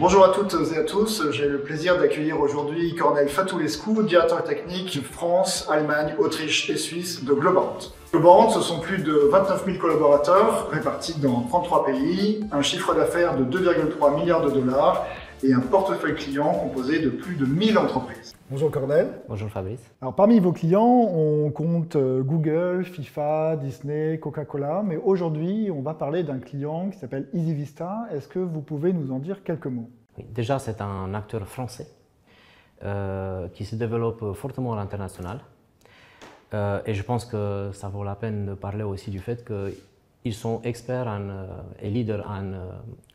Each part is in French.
Bonjour à toutes et à tous, j'ai le plaisir d'accueillir aujourd'hui Cornel Fatoulescu, directeur technique France, Allemagne, Autriche et Suisse de Globant. Globant, ce sont plus de 29 000 collaborateurs répartis dans 33 pays, un chiffre d'affaires de 2,3 milliards de dollars et un portefeuille client composé de plus de 1000 entreprises. Bonjour Cornel. Bonjour Fabrice. Alors parmi vos clients, on compte euh, Google, FIFA, Disney, Coca-Cola, mais aujourd'hui on va parler d'un client qui s'appelle EasyVista. Est-ce que vous pouvez nous en dire quelques mots Déjà c'est un acteur français euh, qui se développe fortement à l'international. Euh, et je pense que ça vaut la peine de parler aussi du fait qu'ils sont experts et leaders en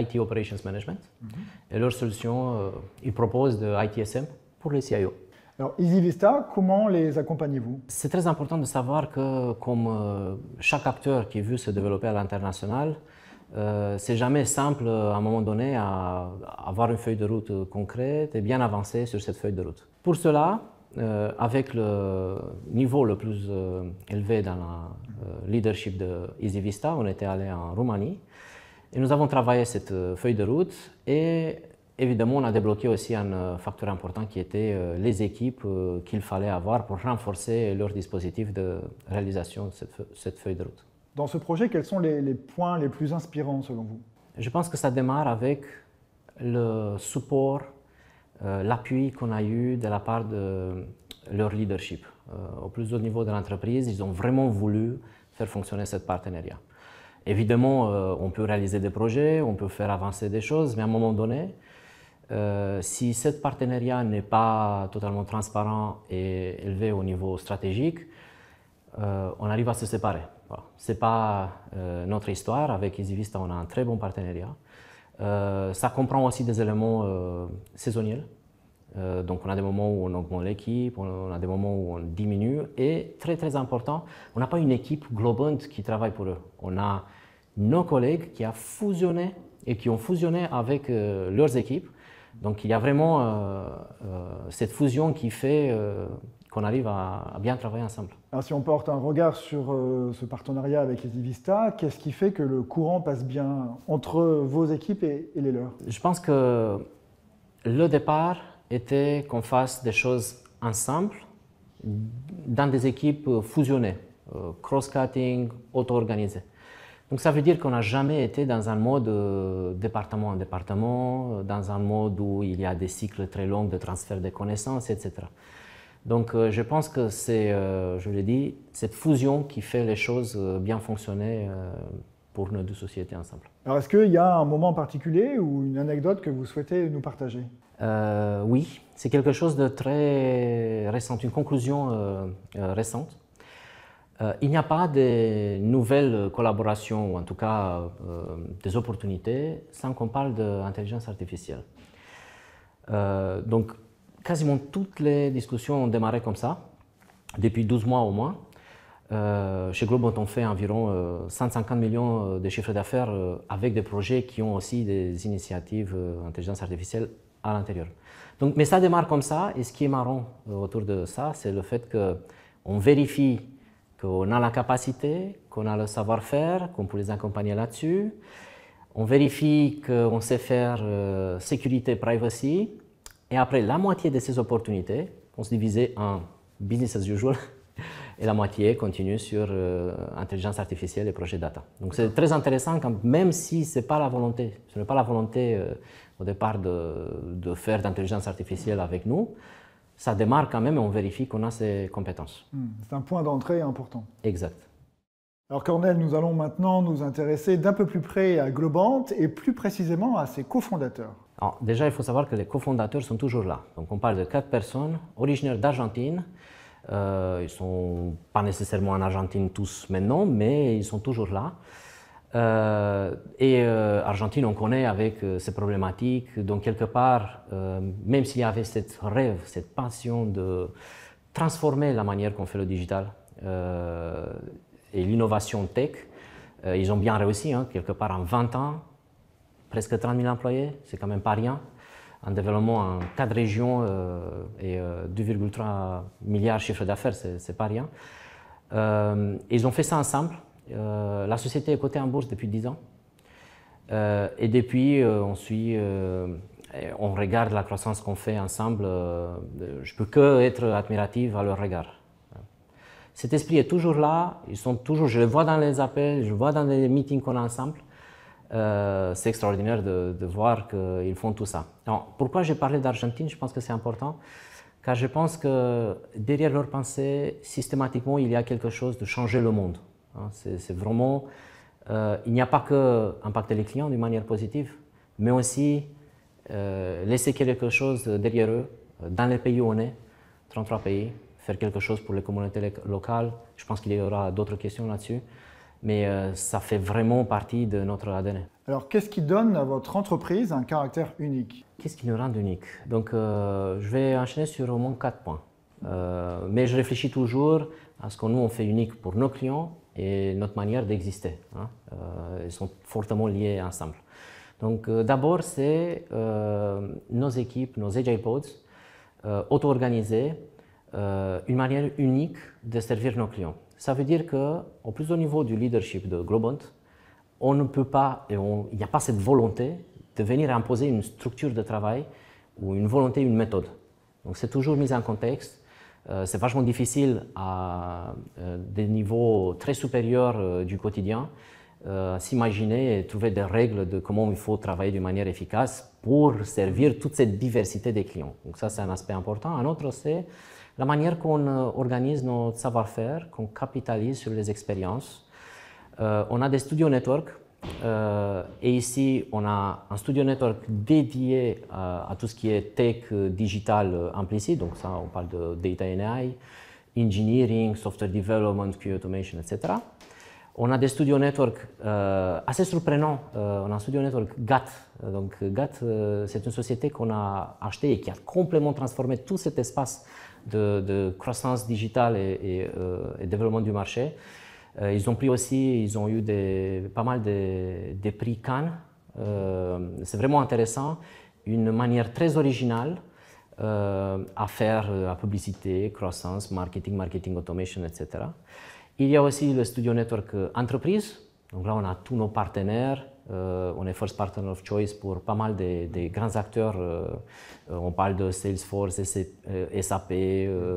IT Operations Management. Mhm. Et leur solution, ils proposent de ITSM pour les CIO. Alors, EasyVista, comment les accompagnez-vous C'est très important de savoir que, comme euh, chaque acteur qui veut se développer à l'international, euh, c'est jamais simple euh, à un moment donné à avoir une feuille de route concrète et bien avancer sur cette feuille de route. Pour cela, avec le niveau le plus élevé dans la leadership de EasyVista, on était allé en Roumanie et nous avons travaillé cette feuille de route et Évidemment, on a débloqué aussi un euh, facteur important qui était euh, les équipes euh, qu'il fallait avoir pour renforcer leur dispositif de réalisation de cette feuille de route. Dans ce projet, quels sont les, points les plus inspirants selon vous Je pense que ça démarre avec le support, l'appui qu'on a eu de la part de leur leadership. au plus haut niveau de l'entreprise, ils ont vraiment voulu faire fonctionner cette partenariat. Évidemment, on peut réaliser des projets, on peut faire avancer des choses, mais à un moment donné, euh, si ce partenariat n'est pas totalement transparent et élevé au niveau stratégique, euh, on arrive à se séparer. C'est Ce n'est pas euh, notre histoire. Avec Easyvista, on a un très bon partenariat. ça comprend aussi des éléments saisonniers. donc, on a des moments où on augmente l'équipe, on a des moments où on diminue. Et très, très important, on n'a pas une équipe globante qui travaille pour eux. On a nos collègues qui a fusionné et qui ont fusionné avec leurs équipes donc il y a vraiment euh, euh, cette fusion qui fait euh, qu'on arrive à, bien travailler ensemble. si on porte un regard sur ce partenariat avec les qu'est-ce qui fait que le courant passe bien entre vos équipes et, et les leurs Je pense que le départ était qu'on fasse des choses ensemble dans des équipes fusionnées, cross-cutting, auto-organisées. Donc ça veut dire qu'on n'a jamais été dans un mode euh, département en département, euh, dans un mode où il y a des cycles très longs de transfert de connaissances, etc. Donc euh, je pense que c'est, je l'ai dit, cette fusion qui fait les choses bien fonctionner pour nos deux sociétés ensemble. Alors est-ce qu'il y a un moment particulier ou une anecdote que vous souhaitez nous partager Oui, c'est quelque chose de très récent, une conclusion récente. Euh, il n'y a pas de nouvelles collaborations, ou en tout cas euh, des opportunités, sans qu'on parle d'intelligence artificielle. Euh, donc, quasiment toutes les discussions ont démarré comme ça, depuis 12 mois au moins. chez Globe, on fait environ 150 millions de chiffres d'affaires avec des projets qui ont aussi des initiatives d'intelligence artificielle à l'intérieur. mais ça démarre comme ça, et ce qui est marrant autour de ça, c'est le fait qu'on vérifie qu'on a la capacité, qu'on a le savoir-faire, qu'on peut les accompagner là-dessus. On vérifie qu'on sait faire euh, sécurité, privacy. Et après, la moitié de ces opportunités on se divisait en business as usual et la moitié continue sur euh, intelligence artificielle et projet data. Donc c'est très intéressant, quand, même si ce n'est pas la volonté, ce n'est pas la volonté euh, au départ de, de faire d'intelligence artificielle avec nous, ça démarre quand même et on vérifie qu'on a ces compétences. Hmm, c'est un point d'entrée important. Exact. Alors Cornel, nous allons maintenant nous intéresser d'un peu plus près à Globant et plus précisément à ses cofondateurs. Alors, déjà, il faut savoir que les cofondateurs sont toujours là. Donc on parle de quatre personnes originaires d'Argentine. Euh, ils ne sont pas nécessairement en Argentine tous maintenant, mais ils sont toujours là. Euh, et euh, Argentine, on connaît avec ses euh, ces problématiques. Donc, quelque part, euh, même s'il y avait cette rêve, cette passion de transformer la manière qu'on fait le digital et l'innovation tech, ils ont bien réussi. Hein. quelque part, en 20 ans, presque 30 000 employés, c'est quand même pas rien. En développement en 4 régions et 2,3 milliards de chiffre d'affaires, c'est pas rien. ils ont fait ça ensemble euh, la société est cotée en bourse depuis 10 ans. Euh, et depuis, euh, on suit, on regarde la croissance qu'on fait ensemble. je ne peux que être admirative à leur regard. Cet esprit est toujours là. Ils sont toujours, je le vois dans les appels, je le vois dans les meetings qu'on a ensemble. c'est extraordinaire de, voir qu'ils font tout ça. pourquoi j'ai parlé d'Argentine Je pense que c'est important car je pense que derrière leur pensée, systématiquement, il y a quelque chose de changer le monde. Hein, c'est vraiment, euh, il n'y a pas que impacter les clients d'une manière positive, mais aussi euh, laisser quelque chose derrière eux, euh, dans les pays où on est, 33 pays, faire quelque chose pour les communautés locales. Je pense qu'il y aura d'autres questions là-dessus, mais ça fait vraiment partie de notre ADN. Alors, qu'est-ce qui donne à votre entreprise un caractère unique Qu'est-ce qui nous rend unique Donc, je vais enchaîner sur au moins quatre points. mais je réfléchis toujours à ce que nous on fait unique pour nos clients et notre manière d'exister. Hein. Euh, ils sont fortement liés ensemble. Donc euh, d'abord, c'est euh, nos équipes, nos agile pods, auto-organisées, une manière unique de servir nos clients. Ça veut dire qu'au plus haut niveau du leadership de Globant, on ne peut pas, et il n'y a pas cette volonté de venir imposer une structure de travail ou une volonté, une méthode. Donc c'est toujours mis en contexte euh, c'est vachement difficile à euh, des niveaux très supérieurs euh, du quotidien s'imaginer et trouver des règles de comment il faut travailler de manière efficace pour servir toute cette diversité des clients. Donc ça, c'est un aspect important. Un autre, c'est la manière qu'on organise notre savoir-faire, qu'on capitalise sur les expériences. on a des studios network euh, et ici, on a un studio network dédié euh, à, tout ce qui est tech euh, digital implicit, implicite, donc ça, on parle de data and AI, engineering, software development, QA automation, etc. On a des studio network assez surprenants. on a un studio network GATT. Donc GATT, c'est une société qu'on a achetée et qui a complètement transformé tout cet espace de, croissance digitale et, et développement du marché. Euh, ils ont pris aussi, ils ont eu pas mal de, prix Cannes. Euh, c'est vraiment intéressant, une manière très originale euh, à faire la publicité, croissance, marketing, marketing automation, etc. Il y a aussi le Studio Network Entreprise. Donc là, on a tous nos partenaires. on est first partner of choice pour pas mal des de grands acteurs. on parle de Salesforce, SAP,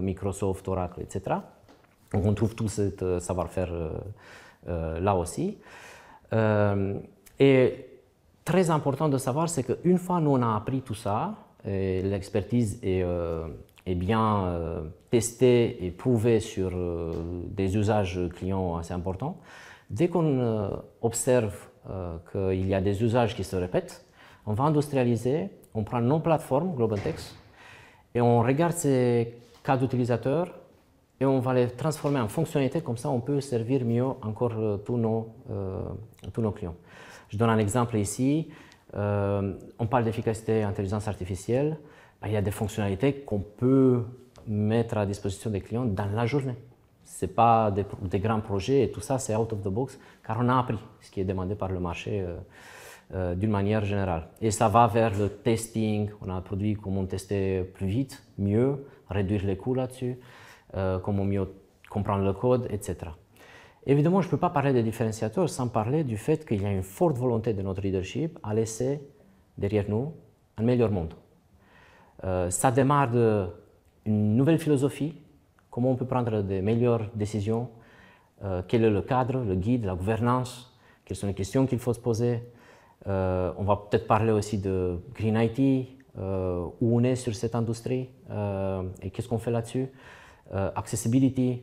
Microsoft, Oracle, etc on trouve tout ce euh, savoir-faire euh, euh, là aussi. et très important de savoir, c'est qu'une fois nous on a appris tout ça, l'expertise est, bien testée et prouvée sur des usages clients assez importants, dès qu'on observe qu'il y a des usages qui se répètent, on va industrialiser, on prend nos plateformes, globantex. et on regarde ces cas d'utilisateurs et on va les transformer en fonctionnalités, comme ça on peut servir mieux encore euh, tous, nos, euh, nos clients. Je donne un exemple ici, euh, on parle d'efficacité intelligence artificielle, bah, il y a des fonctionnalités qu'on peut mettre à disposition des clients dans la journée. Ce n'est pas des, des, grands projets et tout ça, c'est out of the box, car on a appris ce qui est demandé par le marché d'une manière générale. Et ça va vers le testing, on a un produit comment tester plus vite, mieux, réduire les coûts là-dessus. Euh, comment mieux comprendre le code, etc. Évidemment, je ne peux pas parler des différenciateurs sans parler du fait qu'il y a une forte volonté de notre leadership à laisser derrière nous un meilleur monde. Euh, ça démarre une nouvelle philosophie, comment on peut prendre de meilleures décisions, euh, quel est le cadre, le guide, la gouvernance, quelles sont les questions qu'il faut se poser. on va peut-être parler aussi de Green IT, où on est sur cette industrie et qu'est-ce qu'on fait là-dessus. Euh, accessibility.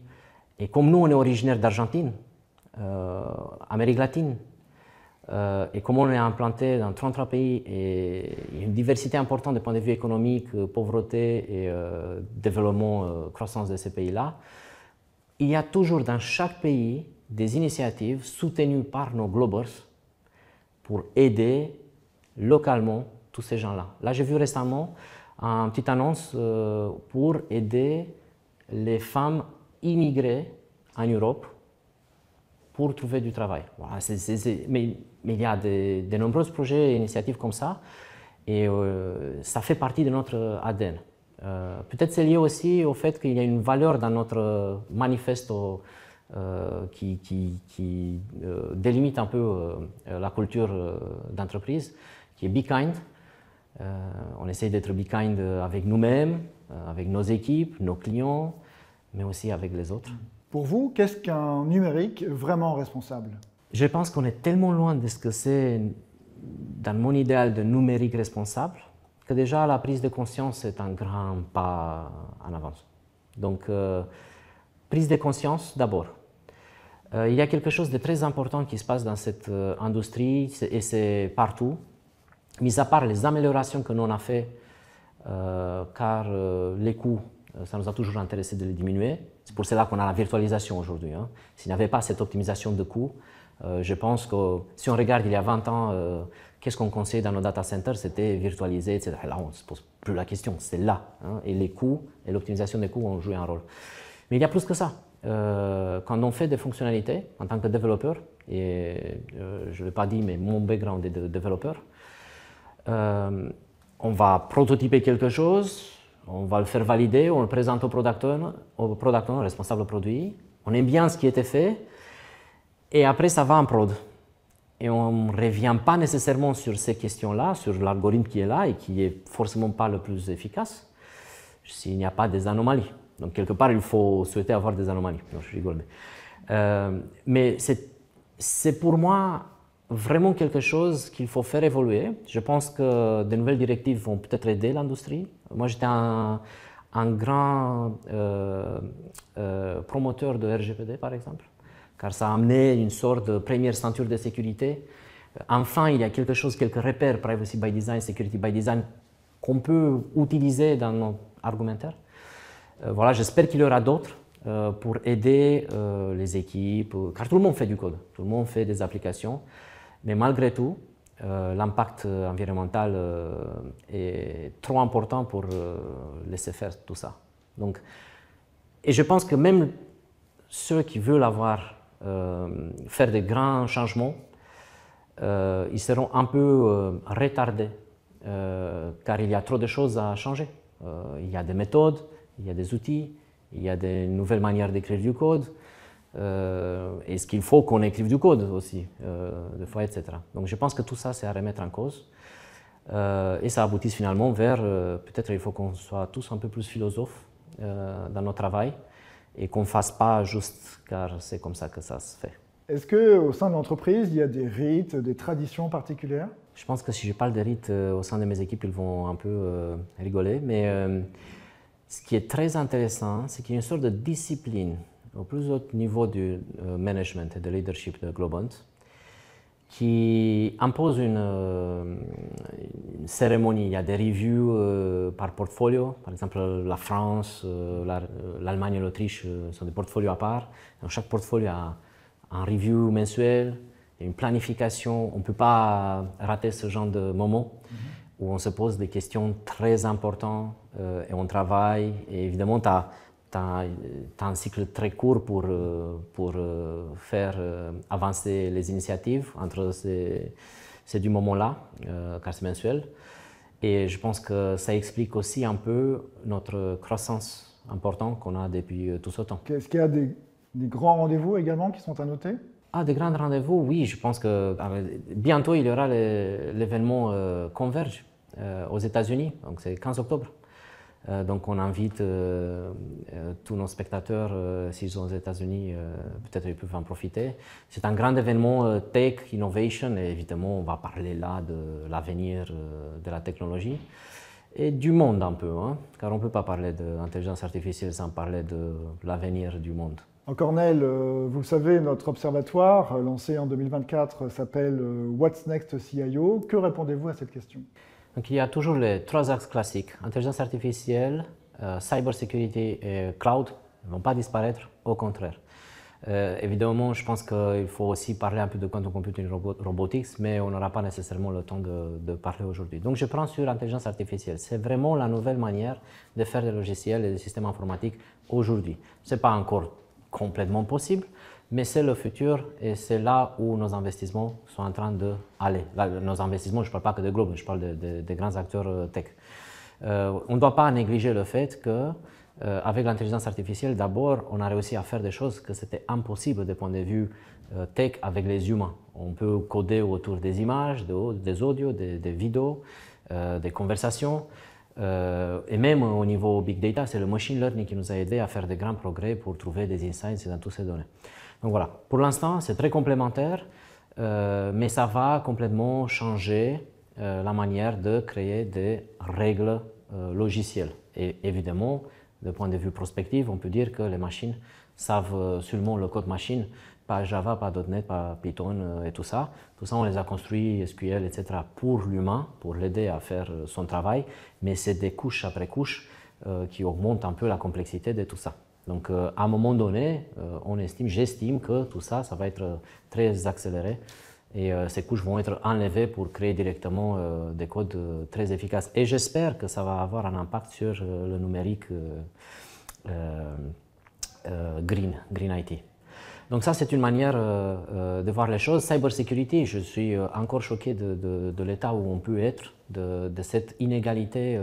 Et comme nous, on est originaire d'Argentine, euh, Amérique latine, euh, et comme on est implanté dans 33 pays, et il y a une diversité importante du point de vue économique, pauvreté et développement, croissance de ces pays-là, il y a toujours dans chaque pays des initiatives soutenues par nos Globers pour aider localement tous ces gens Là, Là j'ai vu récemment une petite annonce pour aider les femmes immigrées en Europe pour trouver du travail. mais, il y a de, nombreux projets et initiatives comme ça, et euh, ça fait partie de notre ADN. Euh, peut-être c'est lié aussi au fait qu'il y a une valeur dans notre manifeste euh, qui, qui délimite un peu la culture d'entreprise, qui est Be Kind. on essaye d'être Be Kind avec nous-mêmes, euh, avec nos équipes, nos clients, mais aussi avec les autres. Pour vous, qu'est-ce qu'un numérique vraiment responsable Je pense qu'on est tellement loin de ce que c'est dans mon idéal de numérique responsable que déjà la prise de conscience est un grand pas en avance. Donc, euh, prise de conscience d'abord. Euh, il y a quelque chose de très important qui se passe dans cette industrie et c'est partout, mis à part les améliorations que l'on a fait euh, car euh, les coûts, euh, ça nous a toujours intéressé de les diminuer. C'est pour cela qu'on a la virtualisation aujourd'hui. Hein. S'il n'y avait pas cette optimisation de coûts, je pense que si on regarde il y a 20 ans, qu'est-ce qu'on conseillait dans nos data centers C'était virtualiser, etc. Là, on ne se pose plus la question, c'est là. Hein. et les coûts et l'optimisation des coûts ont joué un rôle. Mais il y a plus que ça. quand on fait des fonctionnalités en tant que développeur, et je ne l'ai pas dit, mais mon background est de développeur, on va prototyper quelque chose, on va le faire valider, on le présente au producteur, au producteur responsable produit, on aime bien ce qui était fait, et après ça va en prod. Et on ne revient pas nécessairement sur ces questions-là, sur l'algorithme qui est là et qui n'est forcément pas le plus efficace, s'il n'y a pas des anomalies. Donc quelque part, il faut souhaiter avoir des anomalies. je rigole, mais euh, c'est pour moi vraiment quelque chose qu'il faut faire évoluer. Je pense que de nouvelles directives vont peut-être aider l'industrie. Moi, j'étais un, grand euh, euh, promoteur de RGPD, par exemple, car ça a amené une sorte de première ceinture de sécurité. Enfin, il y a quelque chose, quelques repères privacy by design, security by design, qu'on peut utiliser dans nos argumentaires. Euh, voilà, j'espère qu'il y aura d'autres pour aider les équipes, car tout le monde fait du code, tout le monde fait des applications. Mais malgré tout, euh, l'impact euh, environnemental euh, est trop important pour laisser faire tout ça. Donc, et je pense que même ceux qui veulent avoir, faire de grands changements, ils seront un peu retardés, car il y a trop de choses à changer. il y a des méthodes, il y a des outils, il y a des nouvelles manières d'écrire du code, est-ce euh, qu'il faut qu'on écrive du code aussi, euh, de fois, etc. Donc je pense que tout ça, c'est à remettre en cause. Euh, et ça aboutit finalement vers, peut-être il faut qu'on soit tous un peu plus philosophes dans notre travail et qu'on ne fasse pas juste, car c'est comme ça que ça se fait. Est-ce qu'au sein de l'entreprise, il y a des rites, des traditions particulières Je pense que si je parle des rites au sein de mes équipes, ils vont un peu rigoler. Mais ce qui est très intéressant, c'est qu'il y a une sorte de discipline au plus haut niveau du euh, management et de leadership de Globant, qui impose une, euh, cérémonie. Il y a des reviews euh, par portfolio. Par exemple, la France, l'Allemagne et l'Autriche sont des portfolios à part. Dans chaque portfolio a un review mensuel, une planification. On ne peut pas rater ce genre de moment mhm. où on se pose des questions très importantes et on travaille. Et évidemment, tu as tu un cycle très court pour, euh, pour euh, faire euh, avancer les initiatives entre ces, du moment-là, euh, car c'est mensuel. Et je pense que ça explique aussi un peu notre croissance importante qu'on a depuis tout ce temps. Est-ce qu'il y a des, grands rendez-vous également qui sont à noter ah, des grands rendez-vous, oui, je pense que ah, bientôt il y aura l'événement Converge aux États-Unis, donc c'est 15 octobre. Euh, donc on invite euh, euh, tous nos spectateurs, s'ils sont aux États-Unis, peut-être ils peuvent en profiter. C'est un grand événement tech, innovation, et évidemment on va parler là de l'avenir de la technologie et du monde un peu, hein. car on ne peut pas parler d'intelligence artificielle sans parler de l'avenir du monde. En Cornell, vous le savez, notre observatoire, lancé en 2024, s'appelle What's Next CIO. Que répondez-vous à cette question donc il y a toujours les trois axes classiques, intelligence artificielle, euh, cybersécurité et cloud ne vont pas disparaître, au contraire. Euh, évidemment, je pense qu'il faut aussi parler un peu de quantum computing robotics, mais on n'aura pas nécessairement le temps de, de parler aujourd'hui. Donc je prends sur l'intelligence artificielle. C'est vraiment la nouvelle manière de faire des logiciels et des systèmes informatiques aujourd'hui. Ce n'est pas encore complètement possible, mais c'est le futur et c'est là où nos investissements sont en train d'aller. Nos investissements, je ne parle pas que de Globe, je parle des de, grands acteurs euh, tech. Euh, on ne doit pas négliger le fait que euh, avec l'intelligence artificielle, d'abord, on a réussi à faire des choses que c'était impossible du point de vue tech avec les humains. On peut coder autour des images, des audios, des, vidéos, des conversations. et même au niveau big data, c'est le machine learning qui nous a aidé à faire de grands progrès pour trouver des insights dans toutes ces données. Donc voilà, pour l'instant, c'est très complémentaire, euh, mais ça va complètement changer euh, la manière de créer des règles euh, logicielles. Et évidemment, de point de vue prospectif, on peut dire que les machines savent seulement le code machine, pas Java, pas .NET, pas Python et tout ça. Tout ça, on les a construits, SQL, etc., pour l'humain, pour l'aider à faire son travail, mais c'est des couches après couches qui augmentent un peu la complexité de tout ça. Donc, euh, à un moment donné, euh, on estime, j'estime que tout ça, ça va être euh, très accéléré et ces couches vont être enlevées pour créer directement des codes très efficaces. Et j'espère que ça va avoir un impact sur le numérique green, green IT. Donc ça, c'est une manière de voir les choses. Cyber security, je suis encore choqué de, l'état où on peut être, de, cette inégalité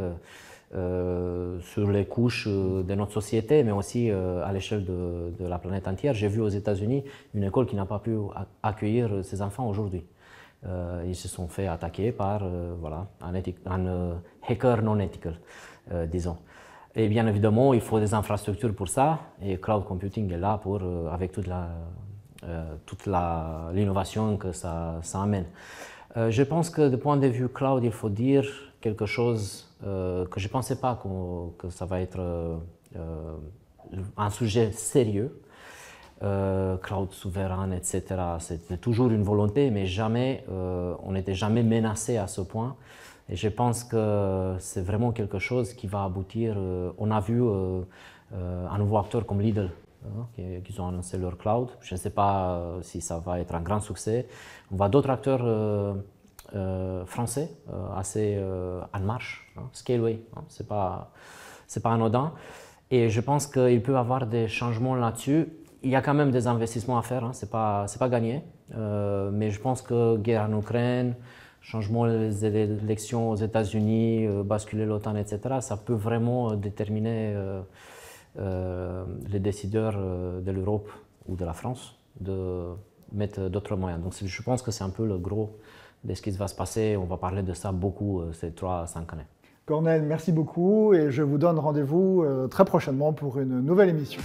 euh, sur les couches euh, de notre société, mais aussi euh, à l'échelle de, la planète entière. J'ai vu aux États-Unis une école qui n'a pas pu accueillir ses enfants aujourd'hui. ils se sont fait attaquer par voilà, un, hacker non éthique, disons. Et bien évidemment, il faut des infrastructures pour ça, et cloud computing est là pour, avec toute la, l'innovation que ça, amène. je pense que du point de vue cloud, il faut dire quelque chose euh, que je ne pensais pas que ça va être euh, euh, un sujet sérieux. cloud souverain, etc. C'était toujours une volonté, mais jamais, on n'était jamais menacé à ce point. Et je pense que c'est vraiment quelque chose qui va aboutir. on a vu un nouveau acteur comme Lidl hein, qui, ont annoncé leur cloud. Je ne sais pas si ça va être un grand succès. On voit d'autres acteurs euh, français, euh, assez euh, en marche, hein, scaleway, Ce hein. c'est pas, pas anodin. Et je pense qu'il peut y avoir des changements là-dessus. Il y a quand même des investissements à faire, hein. ce n'est pas, gagné. mais je pense que guerre en Ukraine, changement des élections aux États-Unis, basculer l'OTAN, etc., ça peut vraiment déterminer les décideurs de l'Europe ou de la France de mettre d'autres moyens. Donc je pense que c'est un peu le gros de ce qui va se passer. On va parler de ça beaucoup euh, ces 3-5 années. Cornel, merci beaucoup et je vous donne rendez-vous euh, très prochainement pour une nouvelle émission.